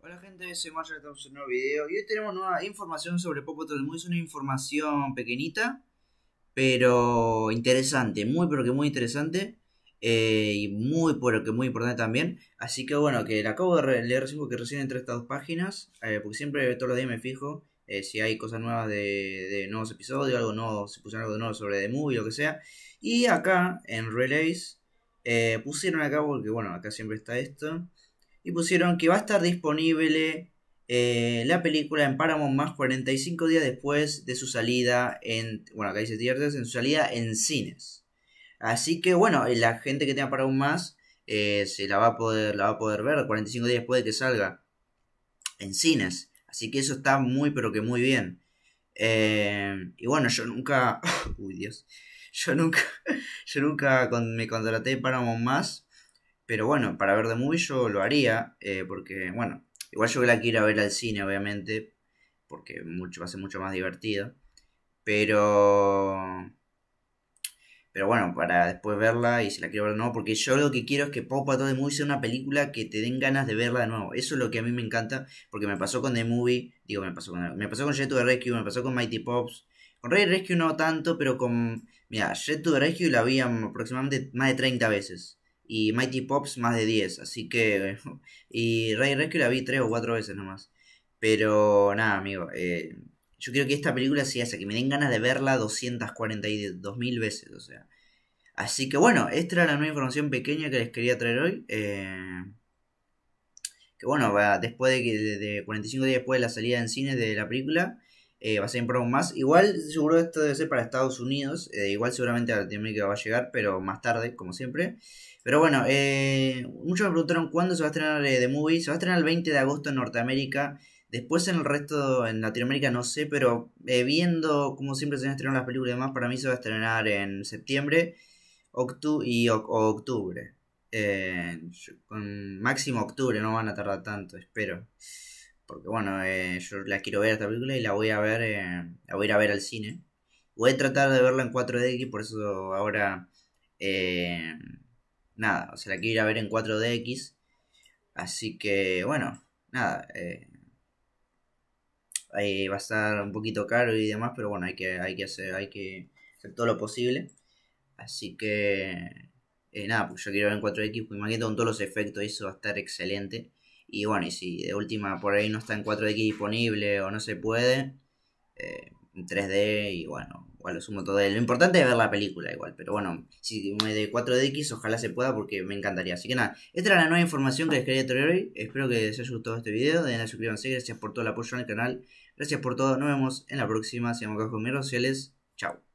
Hola gente, soy Marcia, estamos en un nuevo video y hoy tenemos nueva información sobre Popo Muy. Es una información pequeñita, pero interesante, muy pero que muy interesante eh, y muy pero que muy importante también. Así que bueno, que la acabo de leer recién porque recién entre estas dos páginas, eh, porque siempre todos los días me fijo eh, si hay cosas nuevas de, nuevos episodios, algo nuevo, si pusieron algo nuevo sobre The Movie, lo que sea. Y acá en Relays pusieron acá, porque bueno, acá siempre está esto y pusieron que va a estar disponible eh, la película en Paramount más 45 días después de su salida en, bueno, acá dice en su salida en cines. Así que bueno, la gente que tenga Paramount más eh, se la va a poder, la va a poder ver 45 días después de que salga en cines. Así que eso está muy pero que muy bien. Eh, y bueno, yo nunca, uy Dios, yo nunca, yo nunca me contraté Paramount más pero bueno, para ver The Movie yo lo haría, eh, porque bueno, igual yo la quiero ver al cine, obviamente, porque mucho, va a ser mucho más divertido Pero. Pero bueno, para después verla y si la quiero ver o no, porque yo lo que quiero es que Pop a The Movie sea una película que te den ganas de verla de nuevo. Eso es lo que a mí me encanta, porque me pasó con The Movie, digo, me pasó con, me pasó con Jet to the Rescue, me pasó con Mighty Pops, con Ray Rescue no tanto, pero con. Mira, Jet to the Rescue la vi aproximadamente más de 30 veces y Mighty Pops más de 10, así que... Y Ray que la vi 3 o 4 veces nomás. Pero nada, amigo, eh, yo creo que esta película sí hace que me den ganas de verla 242.000 veces, o sea. Así que bueno, esta era la nueva información pequeña que les quería traer hoy. Eh, que bueno, después de que de 45 días después de la salida en cine de la película, eh, va a ser un programa más. Igual, seguro esto debe ser para Estados Unidos. Eh, igual, seguramente a Latinoamérica va a llegar, pero más tarde, como siempre. Pero bueno, eh, muchos me preguntaron cuándo se va a estrenar de Movie. Se va a estrenar el 20 de agosto en Norteamérica. Después en el resto, en Latinoamérica, no sé, pero viendo como siempre se van a las películas y demás, para mí se va a estrenar en septiembre y o octubre. con máximo octubre, no van a tardar tanto, espero. Porque bueno, eh, yo la quiero ver esta película y la voy a ver, eh, voy a ir a ver al cine. Voy a tratar de verla en 4DX, por eso ahora... Eh, nada, o sea, la quiero ir a ver en 4DX. Así que bueno, nada. Ahí va a estar un poquito caro y demás, pero bueno, hay que, hay que, hacer, hay que hacer todo lo posible. Así que... nada, porque yo quiero ver en 4DX, pues imagínate con todos los efectos, eso va a estar excelente. Y bueno, y si de última por ahí no está en 4X disponible o no se puede, eh, en 3D y bueno, igual lo sumo todo. Lo importante es ver la película igual, pero bueno, si me de 4DX ojalá se pueda porque me encantaría. Así que nada, esta era la nueva información que les quería traer hoy. Espero que les haya gustado este video. Denle a suscríbanse, gracias por todo el apoyo en el canal. Gracias por todo, nos vemos en la próxima. Sigamos acá con mis redes sociales. Chao.